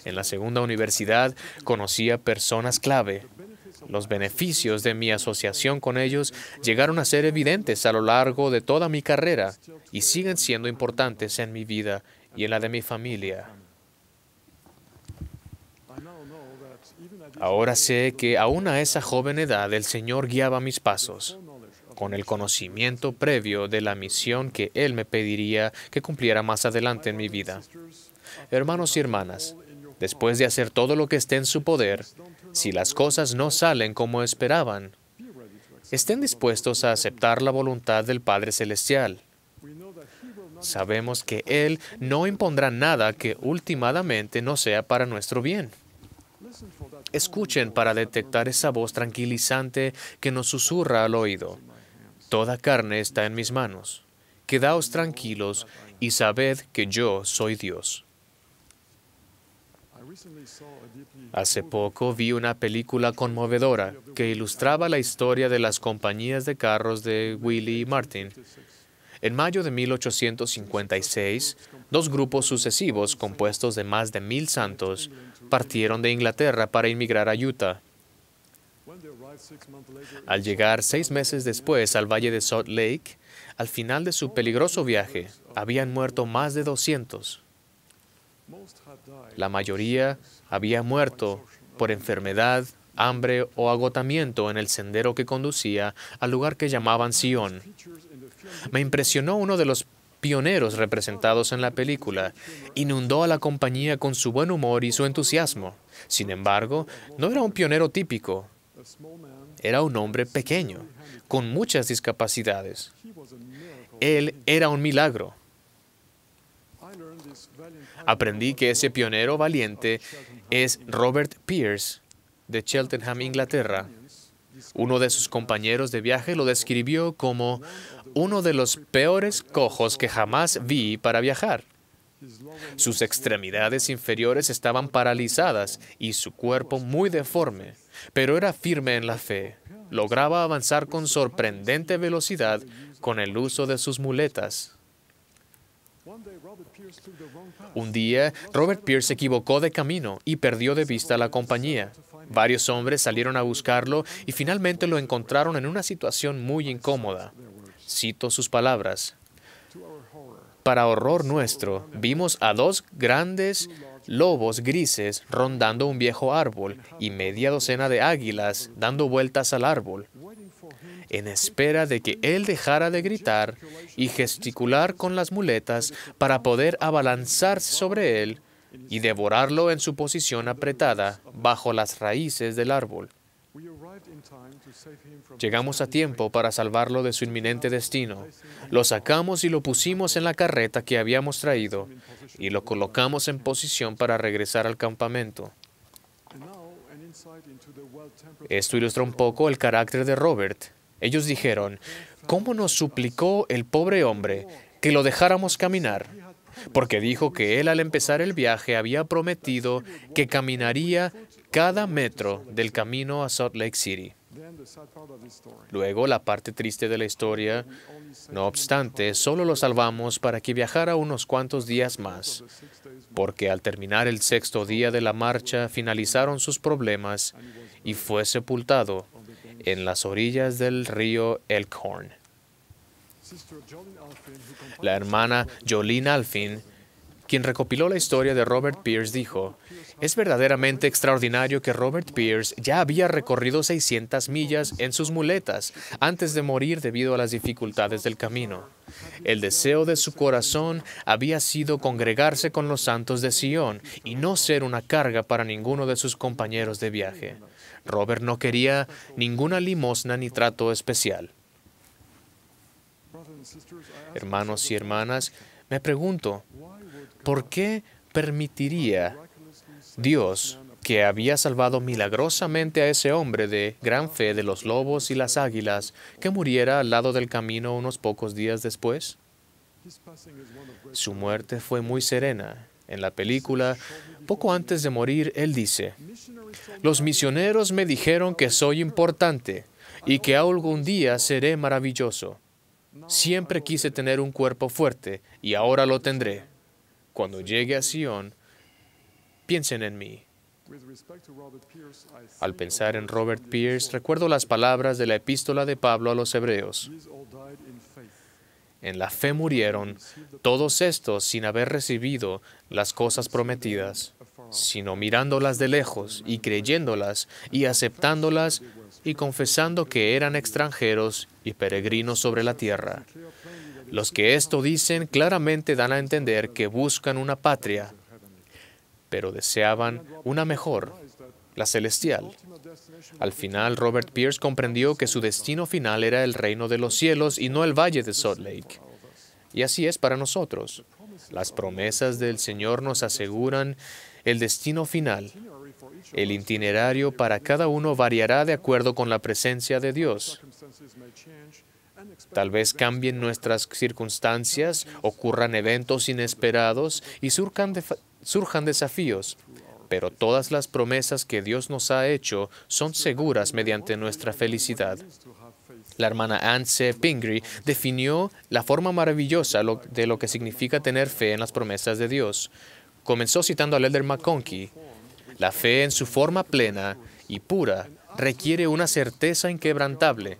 En la segunda universidad conocí a personas clave. Los beneficios de mi asociación con ellos llegaron a ser evidentes a lo largo de toda mi carrera y siguen siendo importantes en mi vida y en la de mi familia. Ahora sé que aún a esa joven edad el Señor guiaba mis pasos, con el conocimiento previo de la misión que Él me pediría que cumpliera más adelante en mi vida. Hermanos y hermanas, después de hacer todo lo que esté en su poder, si las cosas no salen como esperaban, estén dispuestos a aceptar la voluntad del Padre Celestial. Sabemos que Él no impondrá nada que últimamente no sea para nuestro bien. Escuchen para detectar esa voz tranquilizante que nos susurra al oído. Toda carne está en mis manos. Quedaos tranquilos y sabed que yo soy Dios. Hace poco vi una película conmovedora que ilustraba la historia de las compañías de carros de Willy y Martin. En mayo de 1856, dos grupos sucesivos compuestos de más de mil santos partieron de Inglaterra para inmigrar a Utah. Al llegar seis meses después al valle de Salt Lake, al final de su peligroso viaje, habían muerto más de 200. La mayoría había muerto por enfermedad, hambre o agotamiento en el sendero que conducía al lugar que llamaban Sion, me impresionó uno de los pioneros representados en la película. Inundó a la compañía con su buen humor y su entusiasmo. Sin embargo, no era un pionero típico. Era un hombre pequeño, con muchas discapacidades. Él era un milagro. Aprendí que ese pionero valiente es Robert Pierce, de Cheltenham, Inglaterra. Uno de sus compañeros de viaje lo describió como uno de los peores cojos que jamás vi para viajar. Sus extremidades inferiores estaban paralizadas y su cuerpo muy deforme, pero era firme en la fe. Lograba avanzar con sorprendente velocidad con el uso de sus muletas. Un día, Robert Pierce se equivocó de camino y perdió de vista la compañía. Varios hombres salieron a buscarlo y finalmente lo encontraron en una situación muy incómoda. Cito sus palabras. Para horror nuestro, vimos a dos grandes lobos grises rondando un viejo árbol y media docena de águilas dando vueltas al árbol, en espera de que él dejara de gritar y gesticular con las muletas para poder abalanzarse sobre él y devorarlo en su posición apretada bajo las raíces del árbol. Llegamos a tiempo para salvarlo de su inminente destino. Lo sacamos y lo pusimos en la carreta que habíamos traído y lo colocamos en posición para regresar al campamento. Esto ilustra un poco el carácter de Robert. Ellos dijeron, ¿cómo nos suplicó el pobre hombre que lo dejáramos caminar? Porque dijo que él al empezar el viaje había prometido que caminaría cada metro del camino a Salt Lake City. Luego, la parte triste de la historia, no obstante, solo lo salvamos para que viajara unos cuantos días más, porque al terminar el sexto día de la marcha finalizaron sus problemas y fue sepultado en las orillas del río Elkhorn. La hermana Jolene Alfin quien recopiló la historia de Robert Pierce, dijo, es verdaderamente extraordinario que Robert Pierce ya había recorrido 600 millas en sus muletas antes de morir debido a las dificultades del camino. El deseo de su corazón había sido congregarse con los santos de Sion y no ser una carga para ninguno de sus compañeros de viaje. Robert no quería ninguna limosna ni trato especial. Hermanos y hermanas, me pregunto, ¿por qué permitiría Dios, que había salvado milagrosamente a ese hombre de gran fe de los lobos y las águilas, que muriera al lado del camino unos pocos días después? Su muerte fue muy serena. En la película, poco antes de morir, él dice, los misioneros me dijeron que soy importante y que algún día seré maravilloso. Siempre quise tener un cuerpo fuerte y ahora lo tendré. Cuando llegue a Sion, piensen en mí. Al pensar en Robert Pierce, recuerdo las palabras de la epístola de Pablo a los hebreos. En la fe murieron todos estos sin haber recibido las cosas prometidas, sino mirándolas de lejos y creyéndolas y aceptándolas y confesando que eran extranjeros y peregrinos sobre la tierra. Los que esto dicen claramente dan a entender que buscan una patria, pero deseaban una mejor, la celestial. Al final, Robert Pierce comprendió que su destino final era el reino de los cielos y no el valle de Salt Lake. Y así es para nosotros. Las promesas del Señor nos aseguran el destino final. El itinerario para cada uno variará de acuerdo con la presencia de Dios. Tal vez cambien nuestras circunstancias, ocurran eventos inesperados y surjan desafíos, pero todas las promesas que Dios nos ha hecho son seguras mediante nuestra felicidad. La hermana Anne C. Pingree definió la forma maravillosa de lo que significa tener fe en las promesas de Dios. Comenzó citando al Elder McConkie, la fe en su forma plena y pura requiere una certeza inquebrantable,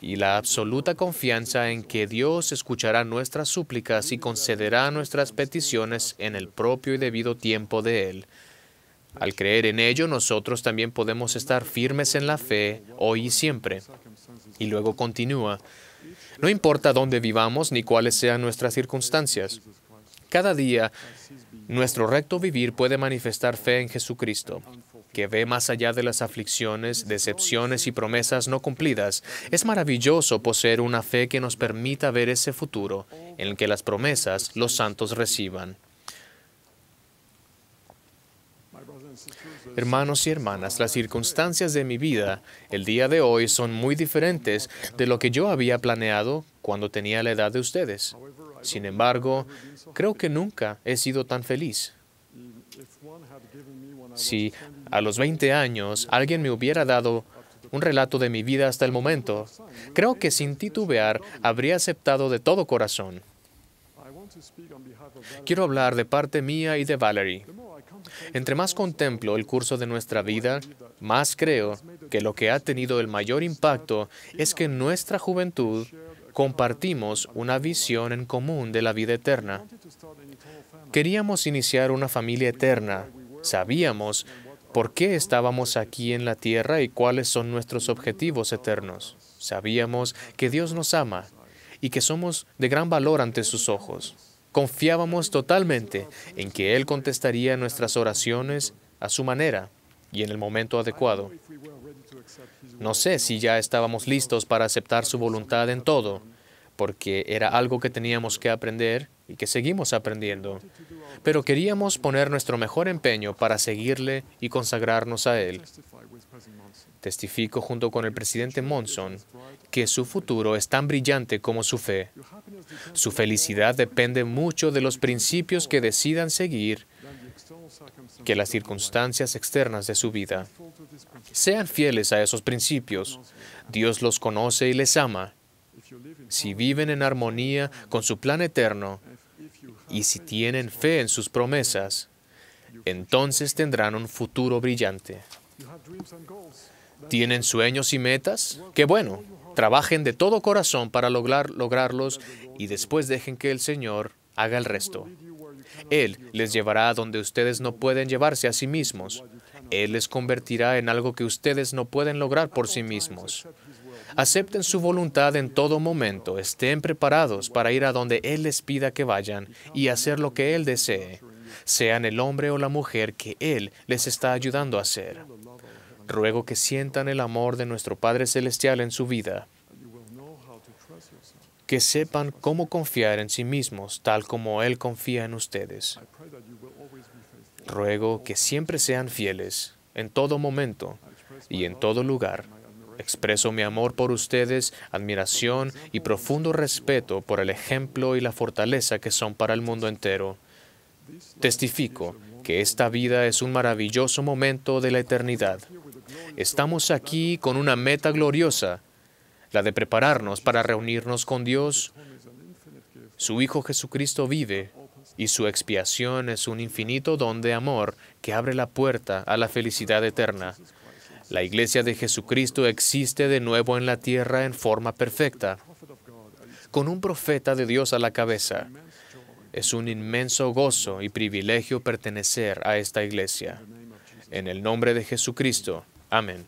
y la absoluta confianza en que Dios escuchará nuestras súplicas y concederá nuestras peticiones en el propio y debido tiempo de Él. Al creer en ello, nosotros también podemos estar firmes en la fe hoy y siempre. Y luego continúa, no importa dónde vivamos ni cuáles sean nuestras circunstancias. Cada día, nuestro recto vivir puede manifestar fe en Jesucristo que ve más allá de las aflicciones, decepciones y promesas no cumplidas, es maravilloso poseer una fe que nos permita ver ese futuro en el que las promesas los santos reciban. Hermanos y hermanas, las circunstancias de mi vida el día de hoy son muy diferentes de lo que yo había planeado cuando tenía la edad de ustedes. Sin embargo, creo que nunca he sido tan feliz. Si a los 20 años alguien me hubiera dado un relato de mi vida hasta el momento, creo que sin titubear habría aceptado de todo corazón. Quiero hablar de parte mía y de Valerie. Entre más contemplo el curso de nuestra vida, más creo que lo que ha tenido el mayor impacto es que en nuestra juventud compartimos una visión en común de la vida eterna. Queríamos iniciar una familia eterna Sabíamos por qué estábamos aquí en la tierra y cuáles son nuestros objetivos eternos. Sabíamos que Dios nos ama y que somos de gran valor ante sus ojos. Confiábamos totalmente en que Él contestaría nuestras oraciones a su manera y en el momento adecuado. No sé si ya estábamos listos para aceptar su voluntad en todo, porque era algo que teníamos que aprender y que seguimos aprendiendo. Pero queríamos poner nuestro mejor empeño para seguirle y consagrarnos a él. Testifico junto con el presidente Monson que su futuro es tan brillante como su fe. Su felicidad depende mucho de los principios que decidan seguir que las circunstancias externas de su vida. Sean fieles a esos principios. Dios los conoce y les ama. Si viven en armonía con su plan eterno, y si tienen fe en sus promesas, entonces tendrán un futuro brillante. ¿Tienen sueños y metas? Qué bueno. Trabajen de todo corazón para lograr, lograrlos y después dejen que el Señor haga el resto. Él les llevará a donde ustedes no pueden llevarse a sí mismos. Él les convertirá en algo que ustedes no pueden lograr por sí mismos. Acepten su voluntad en todo momento, estén preparados para ir a donde Él les pida que vayan y hacer lo que Él desee, sean el hombre o la mujer que Él les está ayudando a hacer. Ruego que sientan el amor de nuestro Padre Celestial en su vida, que sepan cómo confiar en sí mismos, tal como Él confía en ustedes. Ruego que siempre sean fieles, en todo momento y en todo lugar Expreso mi amor por ustedes, admiración y profundo respeto por el ejemplo y la fortaleza que son para el mundo entero. Testifico que esta vida es un maravilloso momento de la eternidad. Estamos aquí con una meta gloriosa, la de prepararnos para reunirnos con Dios. Su Hijo Jesucristo vive y su expiación es un infinito don de amor que abre la puerta a la felicidad eterna. La iglesia de Jesucristo existe de nuevo en la tierra en forma perfecta, con un profeta de Dios a la cabeza. Es un inmenso gozo y privilegio pertenecer a esta iglesia. En el nombre de Jesucristo. Amén.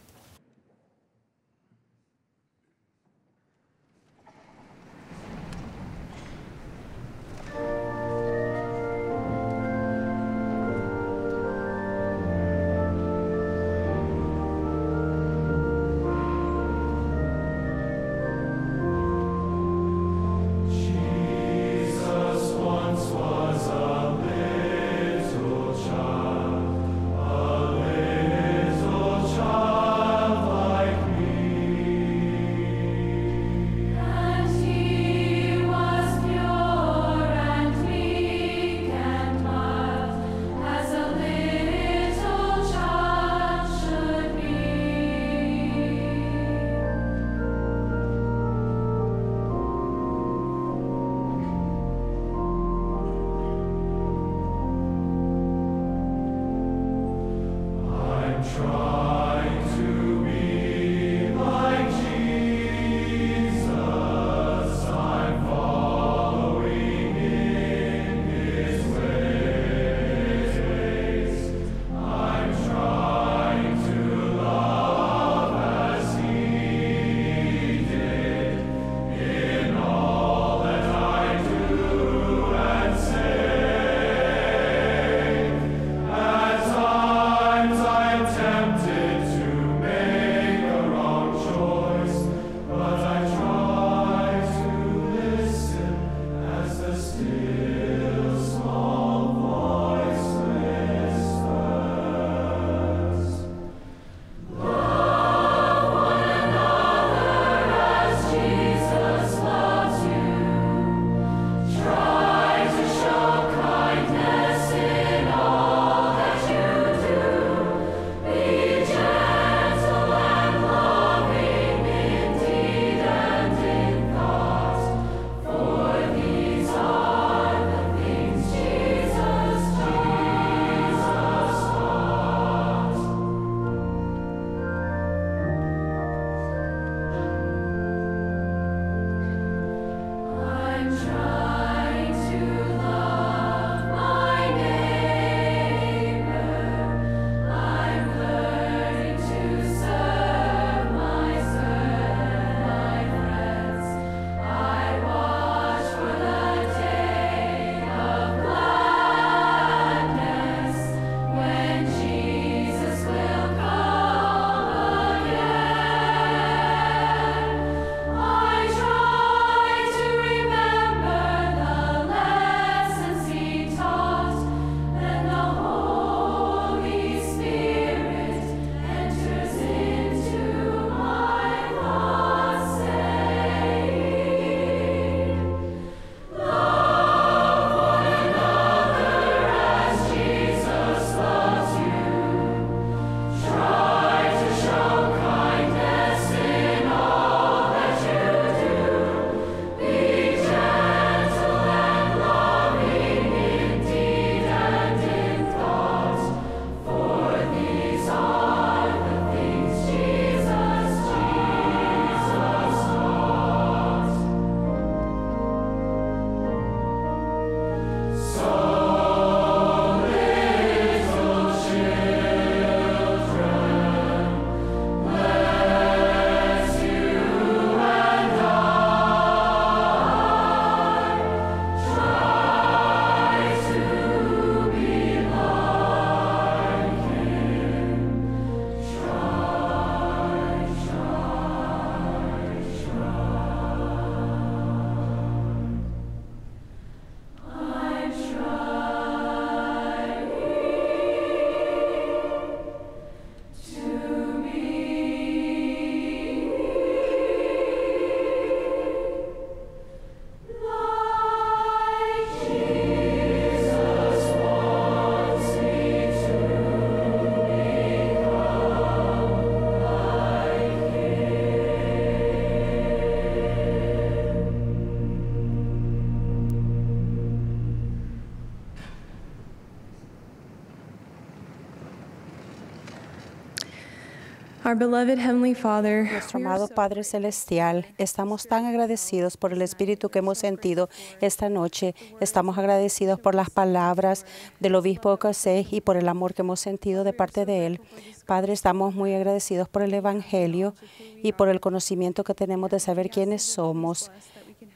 Nuestro amado Padre Celestial, estamos tan agradecidos por el espíritu que hemos sentido esta noche. Estamos agradecidos por las palabras del obispo José y por el amor que hemos sentido de parte de él. Padre, estamos muy agradecidos por el Evangelio y por el conocimiento que tenemos de saber quiénes somos.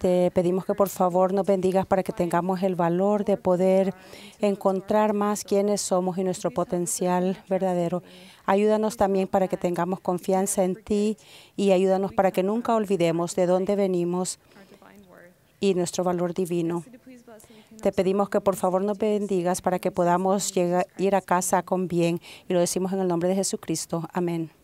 Te pedimos que por favor nos bendigas para que tengamos el valor de poder encontrar más quiénes somos y nuestro potencial verdadero. Ayúdanos también para que tengamos confianza en ti y ayúdanos para que nunca olvidemos de dónde venimos y nuestro valor divino. Te pedimos que por favor nos bendigas para que podamos llegar, ir a casa con bien y lo decimos en el nombre de Jesucristo. Amén.